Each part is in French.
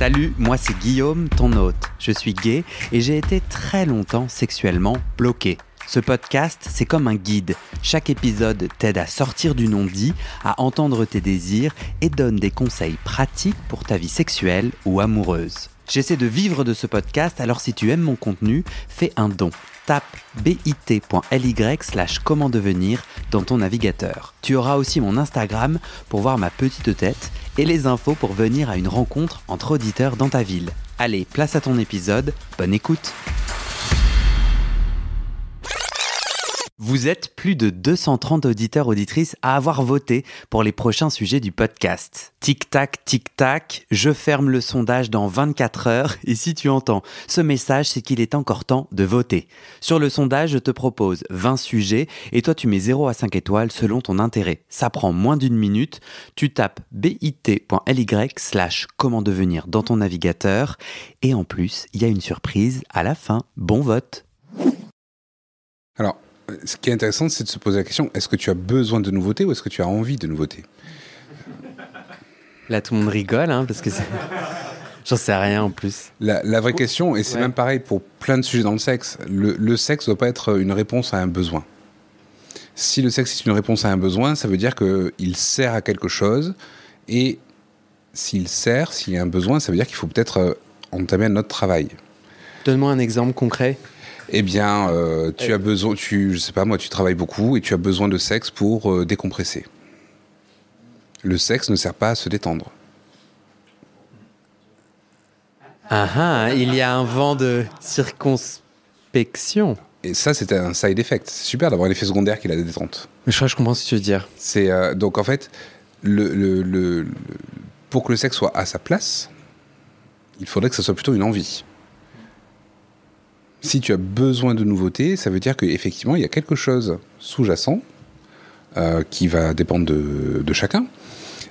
Salut, moi c'est Guillaume, ton hôte. Je suis gay et j'ai été très longtemps sexuellement bloqué. Ce podcast, c'est comme un guide. Chaque épisode t'aide à sortir du non-dit, à entendre tes désirs et donne des conseils pratiques pour ta vie sexuelle ou amoureuse. J'essaie de vivre de ce podcast, alors si tu aimes mon contenu, fais un don bit.ly slash comment devenir dans ton navigateur. Tu auras aussi mon Instagram pour voir ma petite tête et les infos pour venir à une rencontre entre auditeurs dans ta ville. Allez, place à ton épisode, bonne écoute vous êtes plus de 230 auditeurs auditrices à avoir voté pour les prochains sujets du podcast. Tic tac tic tac, je ferme le sondage dans 24 heures et si tu entends ce message, c'est qu'il est encore temps de voter. Sur le sondage, je te propose 20 sujets et toi tu mets 0 à 5 étoiles selon ton intérêt. Ça prend moins d'une minute, tu tapes bit.ly slash comment devenir dans ton navigateur et en plus, il y a une surprise à la fin. Bon vote. Alors ce qui est intéressant, c'est de se poser la question est-ce que tu as besoin de nouveautés ou est-ce que tu as envie de nouveautés Là, tout le monde rigole, hein, parce que j'en sais rien en plus. La, vraie question, et c'est même pareil pour plein de sujets dans le sexe, le, le sexe ne doit pas être une réponse à un besoin. Si le sexe est une réponse à un besoin, ça veut dire qu'il sert à quelque chose, et s'il sert, s'il y a un besoin, ça veut dire qu'il faut peut-être euh, entamer notre travail. Donne-moi un exemple concret eh bien, euh, tu eh as besoin, tu, je sais pas moi, tu travailles beaucoup et tu as besoin de sexe pour euh, décompresser. Le sexe ne sert pas à se détendre. Ah ah, il y a un vent de circonspection. Et ça, c'est un side effect. C'est super d'avoir un effet secondaire qui la détente. Mais je crois que je comprends ce que tu veux dire. C'est euh, donc en fait, le, pour que le sexe soit à sa place, il faudrait que ça soit plutôt une envie si tu as besoin de nouveautés, ça veut dire qu'effectivement, il y a quelque chose sous-jacent euh, qui va dépendre de, chacun,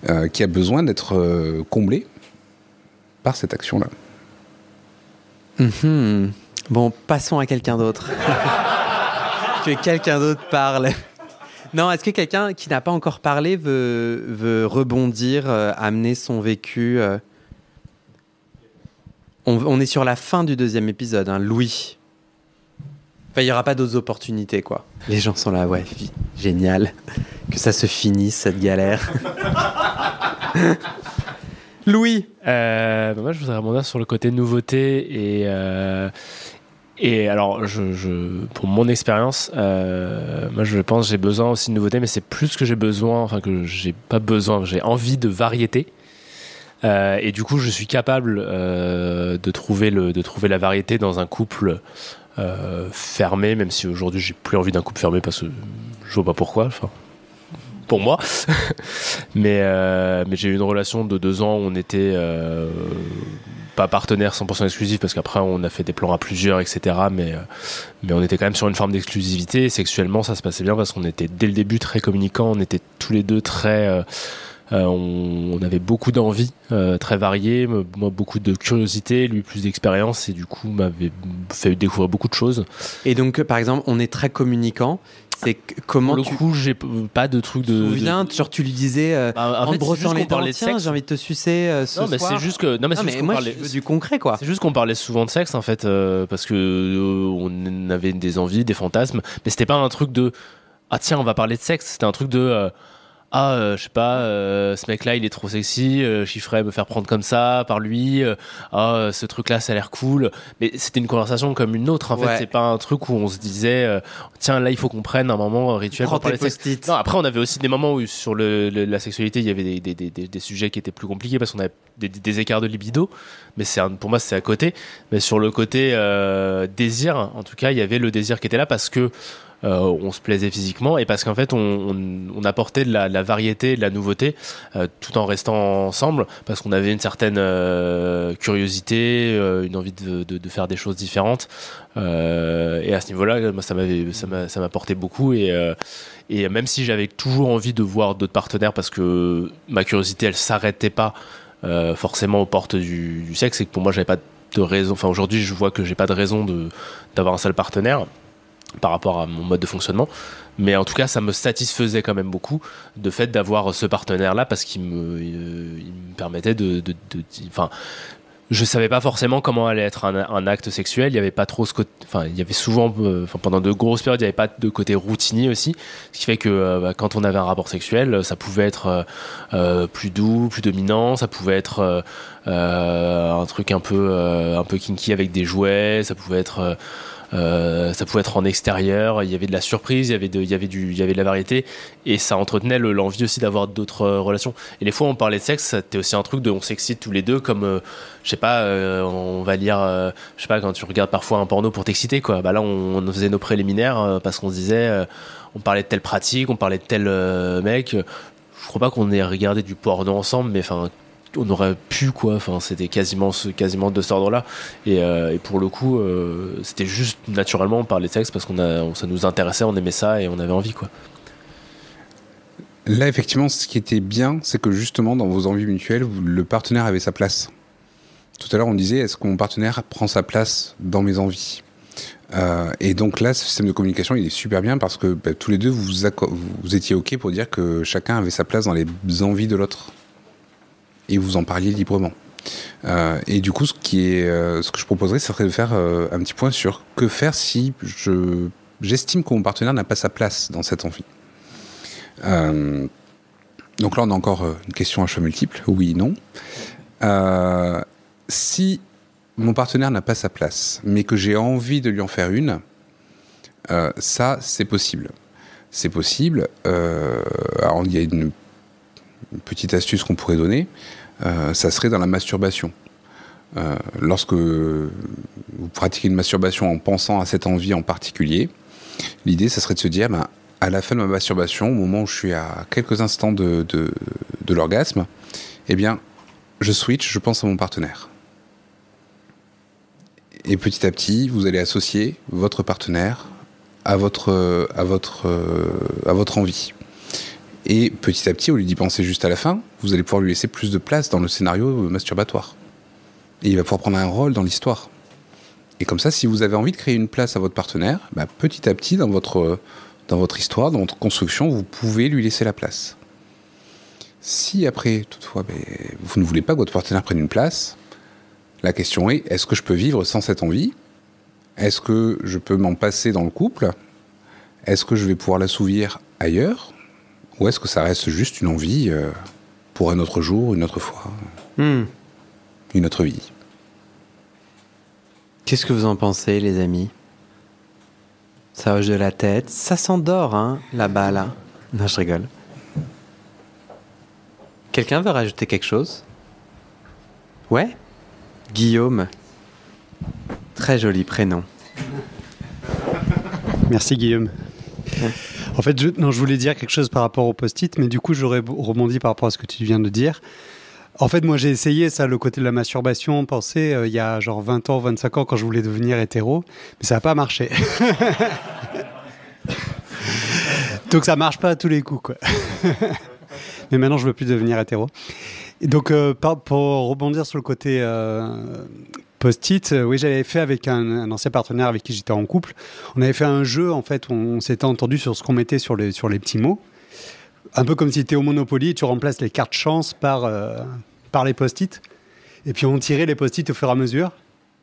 euh, qui a besoin d'être euh, comblé par cette action-là. Mm-hmm. Bon, passons à quelqu'un d'autre. que quelqu'un d'autre parle. Non, est-ce que quelqu'un qui n'a pas encore parlé veut, rebondir, amener son vécu on, est sur la fin du deuxième épisode. Hein. Louis, Enfin, il n'y aura pas d'autres opportunités, quoi. Les gens sont là, ouais, génial. Que ça se finisse, cette galère. Louis euh, bah, Moi, je voudrais rebondir sur le côté nouveauté et. Euh, et alors, je, pour mon expérience, euh, moi je pense que j'ai besoin aussi de nouveauté, mais c'est plus que j'ai besoin, enfin que j'ai pas besoin, j'ai envie de variété. et du coup, je suis capable de trouver le, de trouver la variété dans un couple euh, fermé, même si aujourd'hui j'ai plus envie d'un couple fermé parce que je vois pas pourquoi. Enfin, pour moi. mais euh, mais j'ai eu une relation de deux ans où on était euh, pas partenaire 100% exclusif parce qu'après on a fait des plans à plusieurs, etc. Mais mais on était quand même sur une forme d'exclusivité. Sexuellement, ça se passait bien parce qu'on était dès le début très communicants. On était tous les deux très euh, on, avait beaucoup d'envies, euh, très variées. moi beaucoup de curiosité, lui plus d'expérience et du coup m'avait fait découvrir beaucoup de choses. Et donc euh, par exemple, on est très communicant, c'est comment le coup j'ai pas de truc de souviens tu lui disais bah, en, brossant les dents tiens j'ai envie de te sucer non, mais c'est juste que non mais, moi, du concret quoi c'est juste qu'on parlait souvent de sexe en fait parce que on avait des envies des fantasmes mais c'était pas un truc de ah tiens on va parler de sexe c'était un truc de ah, euh, je sais pas, euh, ce mec-là, il est trop sexy, euh, me faire prendre comme ça par lui, euh, ah, ce truc-là, ça a l'air cool. Mais c'était une conversation comme une autre, en fait. C'est pas un truc où on se disait, tiens, là, il faut qu'on prenne un moment rituel pour Non, après, on avait aussi des moments où, sur le, la sexualité, il y avait des, des, des, des, sujets qui étaient plus compliqués parce qu'on avait des, écarts de libido. Mais c'est pour moi, c'est à côté. Mais sur le côté désir, en tout cas, il y avait le désir qui était là parce que euh, on se plaisait physiquement et parce qu'en fait on, apportait de la, variété, de la nouveauté, euh, tout en restant ensemble parce qu'on avait une certaine euh, curiosité, une envie de, faire des choses différentes. et à ce niveau-là, ça m'avait m'a beaucoup et même si j'avais toujours envie de voir d'autres partenaires parce que ma curiosité elle s'arrêtait pas forcément aux portes du, sexe et que pour moi j'avais pas de raison enfin aujourd'hui je vois que j'ai pas de raison d'avoir un seul partenaire par rapport à mon mode de fonctionnement. Mais en tout cas, ça me satisfaisait quand même beaucoup de fait d'avoir ce partenaire-là parce qu'il me, euh, permettait de, de, enfin, je savais pas forcément comment allait être un, acte sexuel. Il y avait pas trop ce côté, enfin, il y avait souvent, euh, pendant de grosses périodes, il y avait pas de côté routinier aussi, ce qui fait que euh, bah, quand on avait un rapport sexuel, ça pouvait être plus doux, plus dominant, ça pouvait être un truc un peu, un peu kinky avec des jouets, ça pouvait être euh, ça pouvait être en extérieur, il y avait de la surprise, il y avait de, il y avait du, il y avait de la variété, et ça entretenait l'envie aussi d'avoir d'autres euh, relations. Et les fois où on parlait de sexe, c'était aussi un truc de on s'excite tous les deux, comme, euh, je sais pas, on va lire, je sais pas, quand tu regardes parfois un porno pour t'exciter, quoi. Bah là, on, on faisait nos préliminaires parce qu'on se disait, on parlait de telle pratique, on parlait de tel mec. Je crois pas qu'on ait regardé du porno ensemble, mais enfin, on aurait pu quoi enfin c'était quasiment quasiment de cet ordre là euh, et, pour le coup euh, c'était juste naturellement par les textes parce qu'on a ça nous intéressait on aimait ça et on avait envie quoi là effectivement ce qui était bien c'est que justement dans vos envies mutuelles le partenaire avait sa place tout à l'heure on disait est-ce que mon partenaire prend sa place dans mes envies euh, et donc là, ce système de communication, il est super bien parce que bah, tous les deux, vous étiez OK pour dire que chacun avait sa place dans les envies de l'autre et vous en parliez librement. Euh, et du coup, ce, qui est, euh, ce que je proposerais, c'est de faire euh, un petit point sur que faire si je, j'estime que mon partenaire n'a pas sa place dans cette envie. donc là, on a encore une question à choix multiple, oui, non. si mon partenaire n'a pas sa place, mais que j'ai envie de lui en faire une, ça, c'est possible. C'est possible. alors, il y a une, une petite astuce qu'on pourrait donner. Euh, ça serait dans la masturbation. Euh, lorsque vous pratiquez une masturbation en pensant à cette envie en particulier, l'idée, ça serait de se dire, ben, à la fin de ma masturbation, au moment où je suis à quelques instants de, l'orgasme, eh bien, je switch, je pense à mon partenaire. Et petit à petit, vous allez associer votre partenaire à votre envie. Et petit à petit, au lieu d'y penser juste à la fin, vous allez pouvoir lui laisser plus de place dans le scénario masturbatoire. Et il va pouvoir prendre un rôle dans l'histoire. Et comme ça, si vous avez envie de créer une place à votre partenaire, bah, petit à petit, dans votre, dans votre histoire, dans votre construction, vous pouvez lui laisser la place. Si après, toutefois, ben, vous ne voulez pas que votre partenaire prenne une place, la question est, est-ce que je peux vivre sans cette envie Est-ce que je peux m'en passer dans le couple Est-ce que je vais pouvoir l'assouvir ailleurs ou est-ce que ça reste juste une envie euh, pour un autre jour, une autre fois, hmm. une autre vie Qu'est-ce que vous en pensez, les amis Ça hoche de la tête, ça s'endort, hein, là-bas, là. Non, je rigole. Quelqu'un veut rajouter quelque chose Ouais Guillaume. Très joli prénom. Merci Guillaume. En fait, je, voulais dire quelque chose par rapport au post-it, mais du coup, j'aurais rebondi par rapport à ce que tu viens de dire. En fait, moi, j'ai essayé ça, le côté de la masturbation, pensé euh, il y a genre 20 ans, 25 ans, quand je voulais devenir hétéro, mais ça n'a pas marché. donc ça marche pas à tous les coups, quoi. mais maintenant, je veux plus devenir hétéro. donc, euh, pour rebondir sur le côté euh, post-it. Euh, oui, j'avais fait avec un, ancien partenaire avec qui j'étais en couple. On avait fait un jeu, en fait, on, s'était entendu sur ce qu'on mettait sur les, sur les petits mots. Un peu comme si tu étais au Monopoly, tu remplaces les cartes chance par, euh, par les post-it. Et puis on tirait les post-it au fur et à mesure.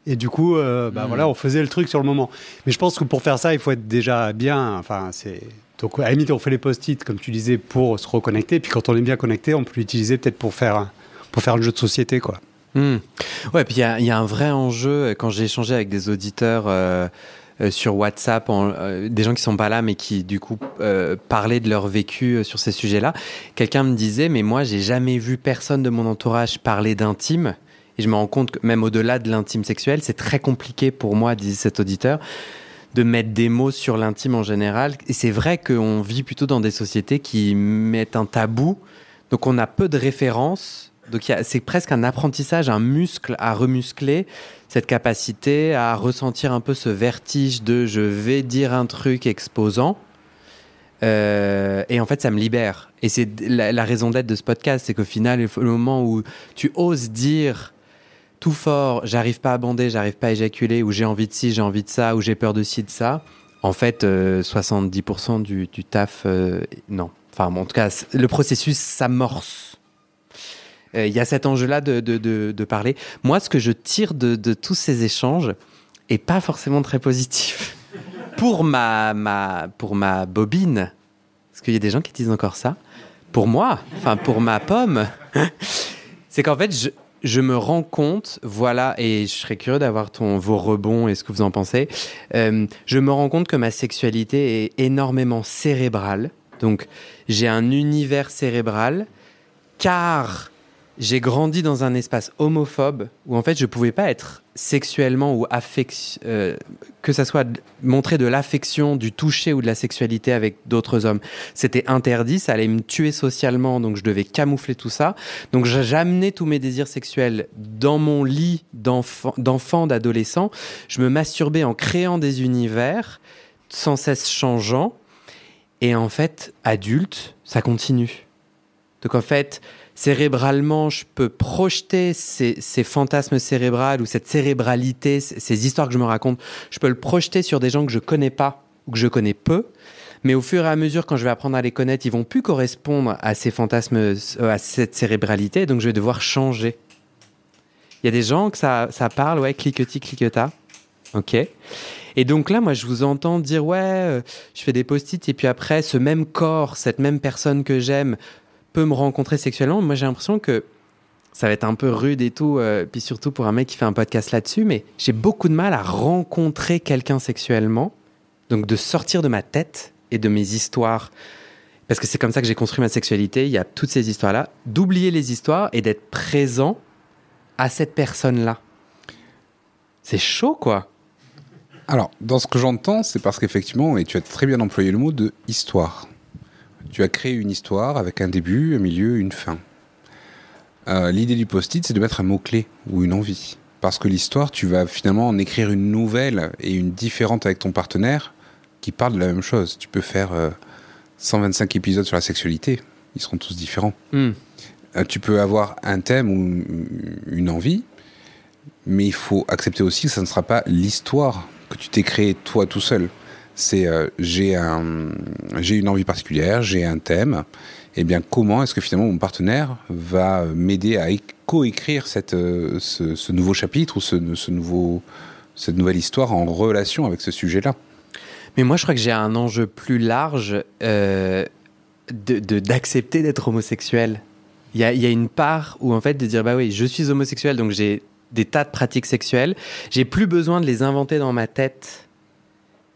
Et du coup, euh, bah, hmm. voilà, on faisait le truc sur le moment. Mais je pense que pour faire ça, il faut être déjà bien. Enfin, c'est. Donc, à la limite, on fait les post-it, comme tu disais, pour se reconnecter. Puis quand on est bien connecté, on peut l'utiliser peut-être pour faire, pour faire le jeu de société, quoi. Hmm. Ouais, puis il y, a un vrai enjeu euh, quand j'ai échangé avec des auditeurs. Euh, euh, sur WhatsApp, des gens qui sont pas là mais qui du coup parlaient de leur vécu sur ces sujets-là. Quelqu'un me disait mais moi j'ai jamais vu personne de mon entourage parler d'intime et je me rends compte que même au-delà de l'intime sexuel c'est très compliqué pour moi, disait cet auditeur, de mettre des mots sur l'intime en général. Et c'est vrai qu'on vit plutôt dans des sociétés qui mettent un tabou, donc on a peu de références donc c'est presque un apprentissage, un muscle à remuscler, cette capacité à ressentir un peu ce vertige de je vais dire un truc exposant. Euh, et en fait, ça me libère. Et c'est la, raison d'être de ce podcast, c'est qu'au final, le moment où tu oses dire tout fort, j'arrive pas à bander, j'arrive pas à éjaculer, ou j'ai envie de ci, j'ai envie de ça, ou j'ai peur de ci, de ça, en fait, 70% euh, du, du taf, euh, non. Enfin, en tout cas, le processus s'amorce. Euh, il y a cet enjeu-là de, parler. Moi, ce que je tire de, tous ces échanges est pas forcément très positif. pour, ma, ma, pour ma bobine, parce qu'il y a des gens qui disent encore ça, pour moi, enfin pour ma pomme, c'est qu'en fait, je, me rends compte, voilà, et je serais curieux d'avoir vos rebonds et ce que vous en pensez, euh, je me rends compte que ma sexualité est énormément cérébrale. Donc, j'ai un univers cérébral, car j'ai grandi dans un espace homophobe où en fait je pouvais pas être sexuellement ou affection euh, que ça soit montrer de l'affection, du toucher ou de la sexualité avec d'autres hommes. C'était interdit, ça allait me tuer socialement, donc je devais camoufler tout ça. Donc j'amenais tous mes désirs sexuels dans mon lit d'enfant, d'adolescent. Je me masturbais en créant des univers sans cesse changeant. Et en fait, adulte, ça continue. Donc en fait, cérébralement, je peux projeter ces, fantasmes cérébrales ou cette cérébralité, ces, histoires que je me raconte, je peux le projeter sur des gens que je connais pas ou que je connais peu. Mais au fur et à mesure, quand je vais apprendre à les connaître, ils vont plus correspondre à ces fantasmes, euh, à cette cérébralité, donc je vais devoir changer. Il y a des gens que ça, ça parle, ouais, cliquetis, cliqueta. Ok. Et donc là, moi, je vous entends dire, ouais, euh, je fais des post-it, et puis après, ce même corps, cette même personne que j'aime, me rencontrer sexuellement. Moi, j'ai l'impression que ça va être un peu rude et tout, euh, puis surtout pour un mec qui fait un podcast là-dessus, mais j'ai beaucoup de mal à rencontrer quelqu'un sexuellement, donc de sortir de ma tête et de mes histoires, parce que c'est comme ça que j'ai construit ma sexualité, il y a toutes ces histoires-là, d'oublier les histoires et d'être présent à cette personne-là. C'est chaud, quoi. Alors, dans ce que j'entends, c'est parce qu'effectivement, et tu as très bien employé le mot de histoire tu as créé une histoire avec un début, un milieu, une fin. Euh, l'idée du post-it, c'est de mettre un mot-clé ou une envie. Parce que l'histoire, tu vas finalement en écrire une nouvelle et une différente avec ton partenaire qui parle de la même chose. Tu peux faire 125 euh, épisodes sur la sexualité, ils seront tous différents. Hmm. Euh, tu peux avoir un thème ou une envie, mais il faut accepter aussi que ça ne sera pas l'histoire que tu t'es créée toi tout seul c'est euh, j'ai un, une envie particulière, j'ai un thème, et eh bien comment est-ce que finalement mon partenaire va m'aider à coécrire cette, euh, ce, nouveau chapitre ou ce, nouveau, cette nouvelle histoire en relation avec ce sujet-là Mais moi je crois que j'ai un enjeu plus large euh, d'accepter d'être homosexuel. Il y a, y a une part où en fait de dire bah oui je suis homosexuel donc j'ai des tas de pratiques sexuelles, j'ai plus besoin de les inventer dans ma tête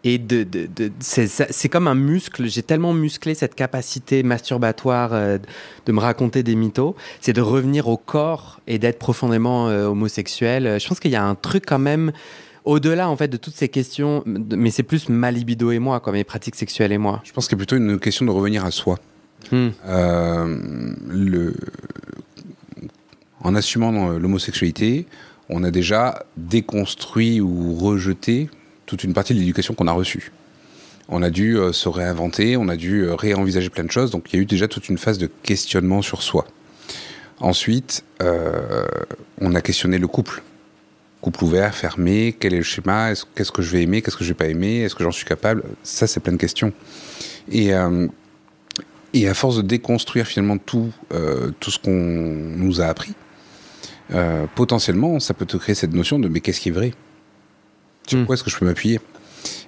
et de, de, c'est comme un muscle. J'ai tellement musclé cette capacité masturbatoire euh, de me raconter des mythos. C'est de revenir au corps et d'être profondément euh, homosexuel. Je pense qu'il y a un truc quand même au-delà en fait de toutes ces questions. Mais c'est plus ma libido et moi, quoi, mes pratiques sexuelles et moi. Je pense qu'il y a plutôt une question de revenir à soi. Hmm. Euh, le... En assumant l'homosexualité, on a déjà déconstruit ou rejeté toute une partie de l'éducation qu'on a reçue. On a dû euh, se réinventer, on a dû euh, réenvisager plein de choses, donc il y a eu déjà toute une phase de questionnement sur soi. Ensuite, euh, on a questionné le couple. Couple ouvert, fermé, quel est le schéma, qu'est-ce que je vais aimer, qu'est-ce que je vais pas aimer, est-ce que j'en suis capable Ça, c'est plein de questions. Et, et, à force de déconstruire finalement tout, tout ce qu'on nous a appris, potentiellement, ça peut te créer cette notion de mais qu'est-ce qui est vrai sur quoi hmm. est-ce que je peux m'appuyer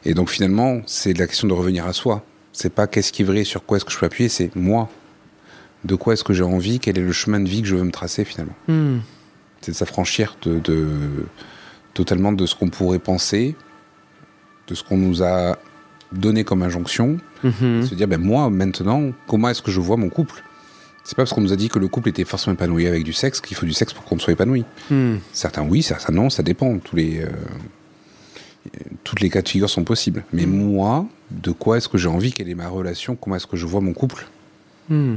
Et donc finalement, c'est la question de revenir à soi. C'est pas qu'est-ce qui est vrai, sur quoi est-ce que je peux appuyer, c'est moi. De quoi est-ce que j'ai envie Quel est le chemin de vie que je veux me tracer finalement hmm. C'est de s'affranchir de, totalement de ce qu'on pourrait penser, de ce qu'on nous a donné comme injonction, mhm. se dire ben moi maintenant, comment est-ce que je vois mon couple c'est pas parce qu'on nous a dit que le couple était forcément épanoui avec du sexe qu'il faut du sexe pour qu'on soit épanoui. Hmm. Certains oui, certains non, ça dépend. Tous les, euh, toutes les cas de figure sont possibles. Mais mm. moi, de quoi est-ce que j'ai envie Quelle est ma relation Comment est-ce que je vois mon couple mm.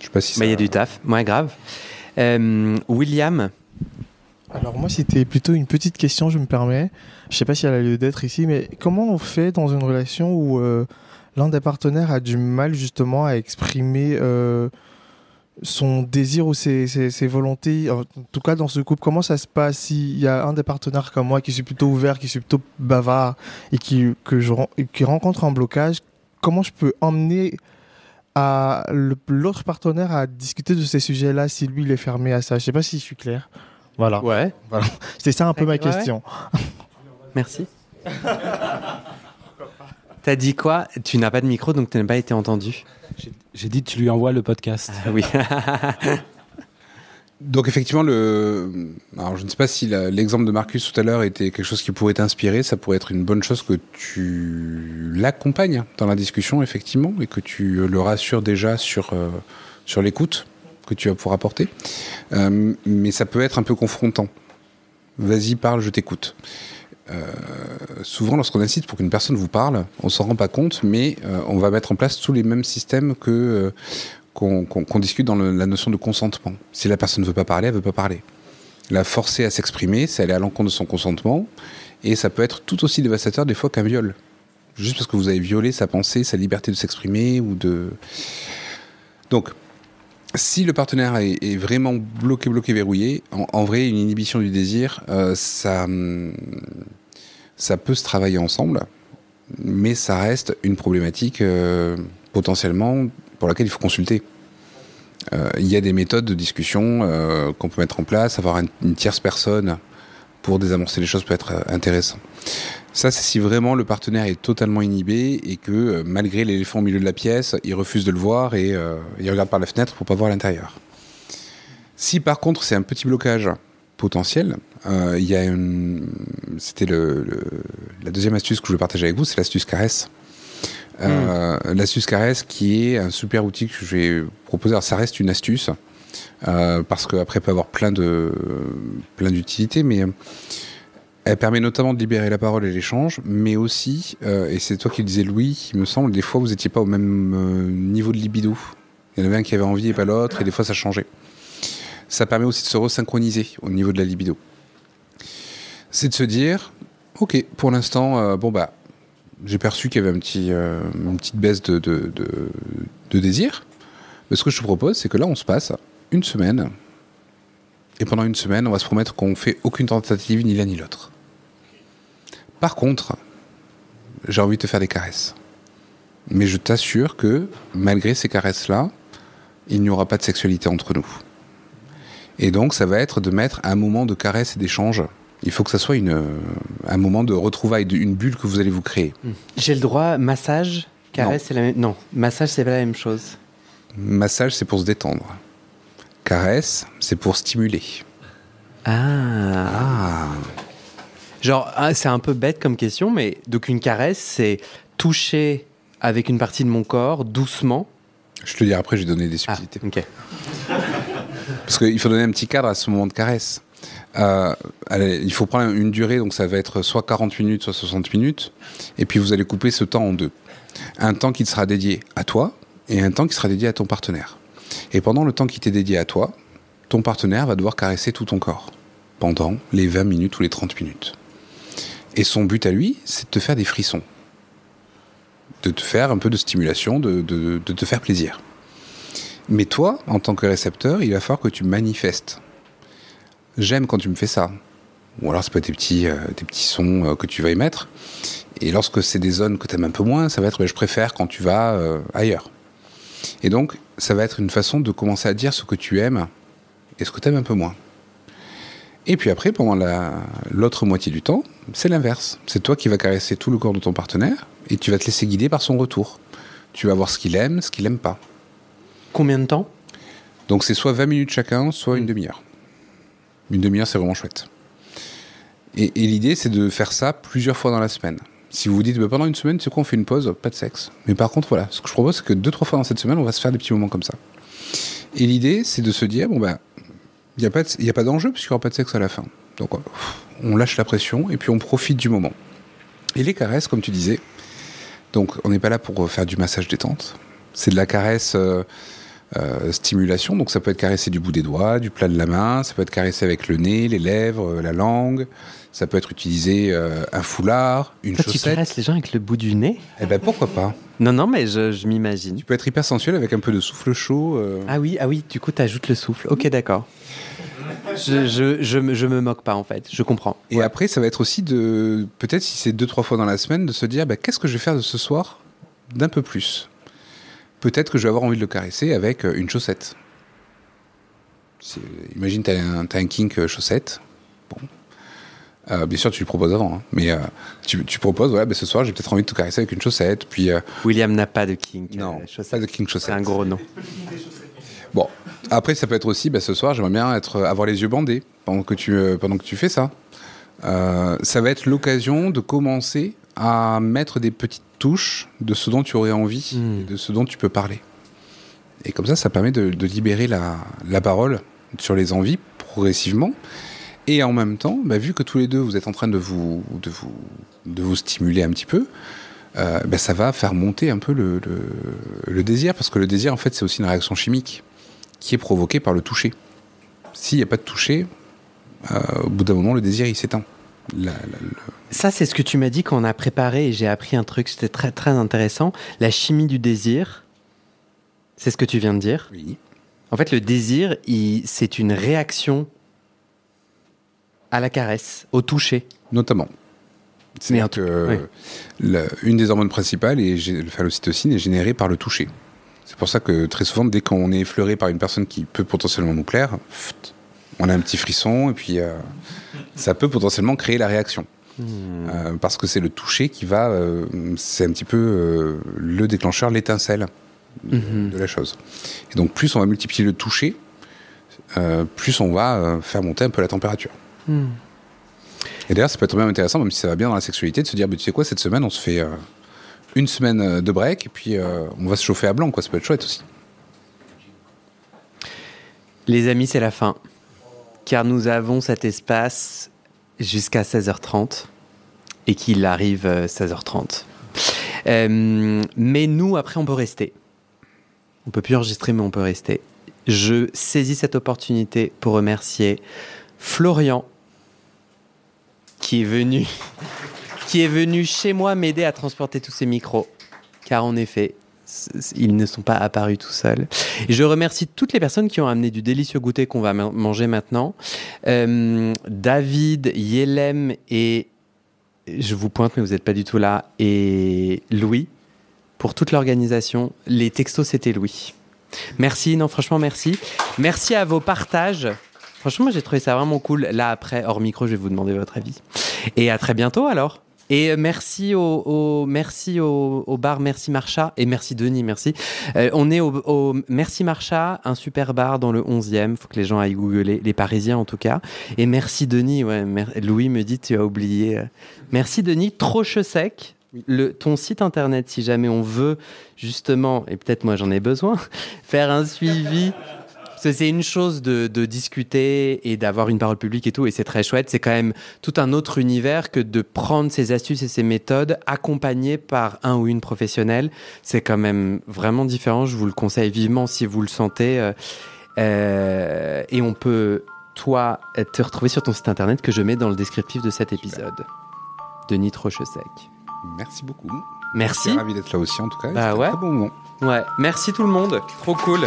Je sais pas si ça. Bah, il y a du taf, moins grave. Euh, William alors moi c'était plutôt une petite question, je me permets. Je sais pas si elle a lieu d'être ici, mais comment on fait dans une relation où euh, l'un des partenaires a du mal justement à exprimer euh, son désir ou ses, ses, volontés, en tout cas dans ce couple, comment ça se passe s'il y a un des partenaires comme moi qui suis plutôt ouvert, qui suis plutôt bavard et qui, que je, qui rencontre un blocage, comment je peux emmener à l'autre partenaire à discuter de ces sujets-là si lui il est fermé à ça Je sais pas si je suis clair. Voilà. Ouais. Voilà. C'est ça un peu ma question. Merci. T'as dit quoi Tu n'as pas de micro, donc tu n'as pas été entendu. J'ai dit tu lui envoies le podcast. Ah oui. donc effectivement, le... Alors, je ne sais pas si l'exemple de Marcus tout à l'heure était quelque chose qui pourrait t'inspirer. Ça pourrait être une bonne chose que tu l'accompagnes dans la discussion, effectivement, et que tu le rassures déjà sur, euh, sur l'écoute que tu vas pouvoir apporter. Euh, mais ça peut être un peu confrontant. Vas-y, parle, je t'écoute. Euh, souvent, lorsqu'on incite pour qu'une personne vous parle, on s'en rend pas compte, mais euh, on va mettre en place tous les mêmes systèmes que euh, qu'on discute dans la notion de consentement. Si la personne ne veut pas parler, elle ne veut pas parler. La forcer à s'exprimer, c'est aller à l'encontre de son consentement, et ça peut être tout aussi dévastateur des fois qu'un viol. Juste parce que vous avez violé sa pensée, sa liberté de s'exprimer ou de. Donc, si le partenaire est, vraiment bloqué, bloqué, verrouillé, en, vrai, une inhibition du désir, ça. Hum, ça peut se travailler ensemble, mais ça reste une problématique euh, potentiellement pour laquelle il faut consulter. Euh, il y a des méthodes de discussion euh, qu'on peut mettre en place, avoir une, une, tierce personne pour désamorcer les choses peut être intéressant. Ça, c'est si vraiment le partenaire est totalement inhibé et que malgré l'éléphant au milieu de la pièce, il refuse de le voir et il regarde par la fenêtre pour pas voir l'intérieur. Si par contre c'est un petit blocage, potentiel. Euh, il y a une... C'était le, la deuxième astuce que je vais partager avec vous, c'est l'astuce caresse. Euh, hmm. l'astuce caresse qui est un super outil que je vais proposer. Alors ça reste une astuce euh, parce qu'après peut avoir plein de plein d'utilités, mais elle permet notamment de libérer la parole et l'échange, mais aussi, et c'est toi qui le disais Louis, il me semble, des fois vous n'étiez pas au même niveau de libido. Il y en avait un qui avait envie et pas l'autre, et des fois ça changeait ça permet aussi de se resynchroniser au niveau de la libido. C'est de se dire, ok, pour l'instant, euh, bon bah, j'ai perçu qu'il y avait euh, une petite baisse de, de, désir. Mais ce que je te propose, c'est que là, on se passe une semaine. Et pendant une semaine, on va se promettre qu'on ne fait aucune tentative, ni l'un ni l'autre. Par contre, j'ai envie de te faire des caresses. Mais je t'assure que, malgré ces caresses-là, il n'y aura pas de sexualité entre nous. Et donc, ça va être de mettre un moment de caresse et d'échange. Il faut que ça soit une, euh, un moment de retrouvaille, une bulle que vous allez vous créer. Hmm. J'ai le droit, massage, caresse, c'est la même. Non, massage, c'est pas la même chose. Massage, c'est pour se détendre. Caresse, c'est pour stimuler. Ah. ah. Genre, ah, c'est un peu bête comme question, mais donc une caresse, c'est toucher avec une partie de mon corps doucement. Je te le dis après, j'ai donné des subtilités. Ah, ok. Parce qu'il faut donner un petit cadre à ce moment de caresse. Euh, il faut prendre une durée, donc ça va être soit 40 minutes, soit 60 minutes, et puis vous allez couper ce temps en deux. Un temps qui sera dédié à toi et un temps qui sera dédié à ton partenaire. Et pendant le temps qui t'est dédié à toi, ton partenaire va devoir caresser tout ton corps pendant les 20 minutes ou les 30 minutes. Et son but à lui, c'est de te faire des frissons, de te faire un peu de stimulation, de te faire plaisir. Mais toi, en tant que récepteur, il va falloir que tu manifestes. J'aime quand tu me fais ça. Ou alors, c'est pas tes petits, euh, petits sons euh, que tu vas émettre. Et lorsque c'est des zones que tu aimes un peu moins, ça va être bah, je préfère quand tu vas euh, ailleurs. Et donc, ça va être une façon de commencer à dire ce que tu aimes et ce que tu aimes un peu moins. Et puis après, pendant l'autre moitié du temps, c'est l'inverse. C'est toi qui vas caresser tout le corps de ton partenaire et tu vas te laisser guider par son retour. Tu vas voir ce qu'il aime, ce qu'il n'aime pas. Combien de temps Donc c'est soit 20 minutes chacun, soit une mm. demi-heure. Une demi-heure, c'est vraiment chouette. Et, l'idée, c'est de faire ça plusieurs fois dans la semaine. Si vous vous dites, bah, pendant une semaine, c'est quoi, on fait une pause, pas de sexe. Mais par contre, voilà, ce que je propose, c'est que deux, trois fois dans cette semaine, on va se faire des petits moments comme ça. Et l'idée, c'est de se dire, bon, bah, il n'y a pas d'enjeu, puisqu'il n'y aura pas de sexe à la fin. Donc, euh, on lâche la pression et puis on profite du moment. Et les caresses, comme tu disais, donc on n'est pas là pour euh, faire du massage détente. C'est de la caresse. Euh, euh, stimulation. Donc ça peut être caressé du bout des doigts, du plat de la main, ça peut être caressé avec le nez, les lèvres, euh, la langue. Ça peut être utilisé euh, un foulard, une Toi, Tu caresses les gens avec le bout du nez Eh ben pourquoi pas Non, non, mais je, m'imagine. Tu peux être hyper sensuel avec un peu de souffle chaud. Ah oui, ah oui. Du coup, tu ajoutes le souffle. Ok, d'accord. Je, je, me moque pas en fait, je comprends. Et après, ça va être aussi de, peut-être si c'est deux, trois fois dans la semaine, de se dire bah, qu'est-ce que je vais faire de ce soir d'un peu plus peut-être que je vais avoir envie de le caresser avec euh, une chaussette. Imagine, tu as, un kink euh, chaussette. Euh, bien sûr, tu lui proposes avant, hein. mais tu, proposes, mais ben, ce soir, j'ai peut-être envie de te caresser avec une chaussette. Puis, William n'a pas de kink. Non, pas de kink chaussette. C'est un gros nom. Bon, après, ça peut être aussi, ben, ce soir, j'aimerais bien être, avoir les yeux bandés pendant que tu, pendant que tu fais ça. ça va être l'occasion de commencer à mettre des petites touche de ce dont tu aurais envie, hmm. de ce dont tu peux parler. Et comme ça, ça permet de, libérer la, parole sur les envies progressivement. Et en même temps, bah, vu que tous les deux, vous êtes en train de vous, stimuler un petit peu, euh, bah, ça va faire monter un peu le, désir, parce que le désir, en fait, c'est aussi une réaction chimique qui est provoquée par le toucher. S'il n'y a pas de toucher, euh, au bout d'un moment, le désir, il s'éteint. Ça, c'est ce que tu m'as dit quand on a préparé et j'ai appris un truc, c'était très très intéressant. La chimie du désir, c'est ce que tu viens de dire. Oui. En fait, le désir, c'est une réaction à la caresse, au toucher. Notamment. C'est une des hormones principales, et le phallocytocine, est générée par le toucher. C'est pour ça que très souvent, dès qu'on est effleuré par une personne qui peut potentiellement nous plaire, on a un petit frisson et puis. Euh, ça peut potentiellement créer la réaction. Hmm. Euh, parce que c'est le toucher qui va, euh, c'est un petit peu euh, le déclencheur, l'étincelle mhm. de, la chose. Et donc plus on va multiplier le toucher, plus on va faire monter un peu la température. Hmm. Et d'ailleurs, ça peut être même intéressant, même si ça va bien dans la sexualité, de se dire, bah, tu sais quoi, cette semaine, on se fait une semaine de break, et puis on va se chauffer à blanc, quoi. Ça peut être chouette aussi. Les amis, c'est la fin car nous avons cet espace jusqu'à 16h30 et qu'il arrive 16h30. Euh, euh, mais nous, après, on peut rester. On peut plus enregistrer, mais on peut rester. Je saisis cette opportunité pour remercier Florian, qui est venu, qui est venu chez moi m'aider à transporter tous ces micros. Car en effet, ils ne sont pas apparus tout seuls. je remercie toutes les personnes qui ont amené du délicieux goûter qu'on va manger maintenant. Euh, David, Yelem et je vous pointe mais vous n'êtes pas du tout là et Louis pour toute l'organisation. Les textos c'était Louis. Merci, non franchement merci. Merci à vos partages. Franchement, j'ai trouvé ça vraiment cool. Là, après, hors micro, je vais vous demander votre avis. Et à très bientôt alors. Et merci au, merci au, bar Merci Marcha et merci Denis, merci. Euh, on est au, Merci Marcha, un super bar dans le 11e. Il Faut que les gens aillent googler, les Parisiens en tout cas. Et merci Denis. Ouais, Louis me dit tu as oublié. Merci Denis, troche sec. Le, ton site internet, si jamais on veut justement, et peut-être moi j'en ai besoin, faire un suivi c'est une chose de, discuter et d'avoir une parole publique et tout, et c'est très chouette. C'est quand même tout un autre univers que de prendre ses astuces et ses méthodes accompagnées par un ou une professionnelle. C'est quand même vraiment différent. Je vous le conseille vivement si vous le sentez. Euh, euh, et on peut, toi, te retrouver sur ton site internet que je mets dans le descriptif de cet épisode. Denis Trochesec. Merci beaucoup. Merci. ravi d'être là aussi, en tout cas. Bah un très bon moment. Ouais. Merci tout le monde. Trop cool.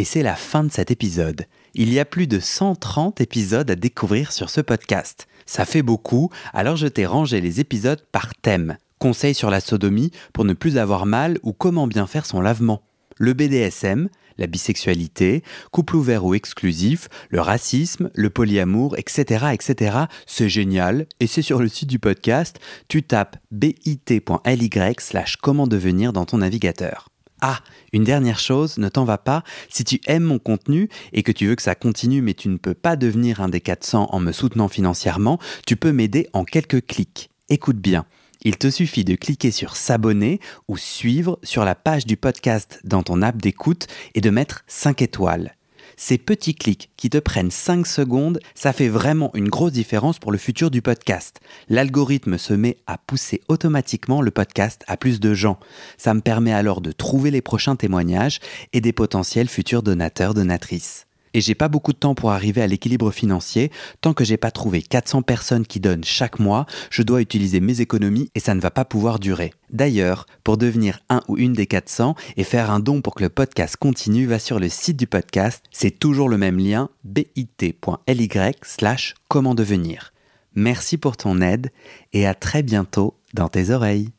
Et c'est la fin de cet épisode. Il y a plus de 130 épisodes à découvrir sur ce podcast. Ça fait beaucoup, alors je t'ai rangé les épisodes par thème. Conseils sur la sodomie pour ne plus avoir mal ou comment bien faire son lavement. Le BDSM, la bisexualité, couple ouvert ou exclusif, le racisme, le polyamour, etc. etc. C'est génial et c'est sur le site du podcast. Tu tapes bit.ly slash comment devenir dans ton navigateur. Ah, une dernière chose, ne t'en va pas, si tu aimes mon contenu et que tu veux que ça continue mais tu ne peux pas devenir un des 400 en me soutenant financièrement, tu peux m'aider en quelques clics. Écoute bien. Il te suffit de cliquer sur s'abonner ou suivre sur la page du podcast dans ton app d'écoute et de mettre 5 étoiles. Ces petits clics qui te prennent 5 secondes, ça fait vraiment une grosse différence pour le futur du podcast. L'algorithme se met à pousser automatiquement le podcast à plus de gens. Ça me permet alors de trouver les prochains témoignages et des potentiels futurs donateurs, donatrices. Et j'ai pas beaucoup de temps pour arriver à l'équilibre financier. Tant que j'ai pas trouvé 400 personnes qui donnent chaque mois, je dois utiliser mes économies et ça ne va pas pouvoir durer. D'ailleurs, pour devenir un ou une des 400 et faire un don pour que le podcast continue, va sur le site du podcast. C'est toujours le même lien, bit.ly slash comment devenir. Merci pour ton aide et à très bientôt dans tes oreilles.